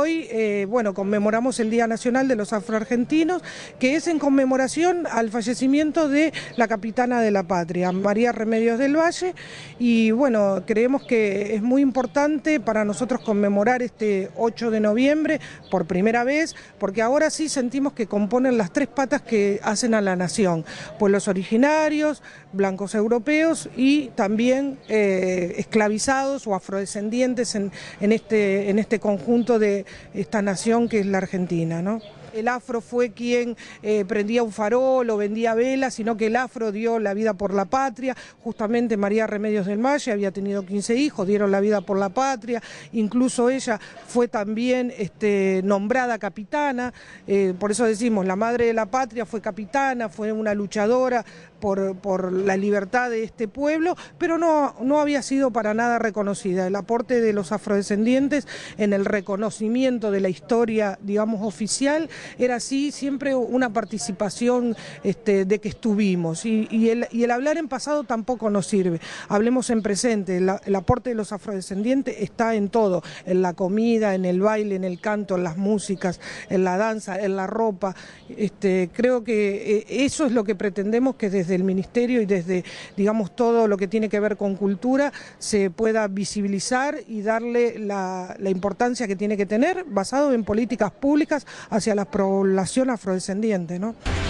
Hoy, eh, bueno, conmemoramos el Día Nacional de los Afroargentinos, que es en conmemoración al fallecimiento de la capitana de la patria, María Remedios del Valle, y bueno, creemos que es muy importante para nosotros conmemorar este 8 de noviembre por primera vez, porque ahora sí sentimos que componen las tres patas que hacen a la nación, pueblos originarios, blancos europeos y también eh, esclavizados o afrodescendientes en, este, en este conjunto de, esta nación que es la Argentina, ¿no? el afro fue quien eh, prendía un farol o vendía velas, sino que el afro dio la vida por la patria. Justamente María Remedios del Malle había tenido 15 hijos, dieron la vida por la patria. Incluso ella fue también este, nombrada capitana. Eh, por eso decimos, la madre de la patria fue capitana, fue una luchadora por, por la libertad de este pueblo, pero no, no había sido para nada reconocida. El aporte de los afrodescendientes en el reconocimiento de la historia, digamos, oficial, era así, siempre una participación este, de que estuvimos. Y, el, hablar en pasado tampoco nos sirve. Hablemos en presente, el, aporte de los afrodescendientes está en todo, en la comida, en el baile, en el canto, en las músicas, en la danza, en la ropa. Este, creo que eh, eso es lo que pretendemos que desde el Ministerio y desde, digamos, todo lo que tiene que ver con cultura se pueda visibilizar y darle la, la importancia que tiene que tener basado en políticas públicas hacia las población afrodescendiente, ¿no?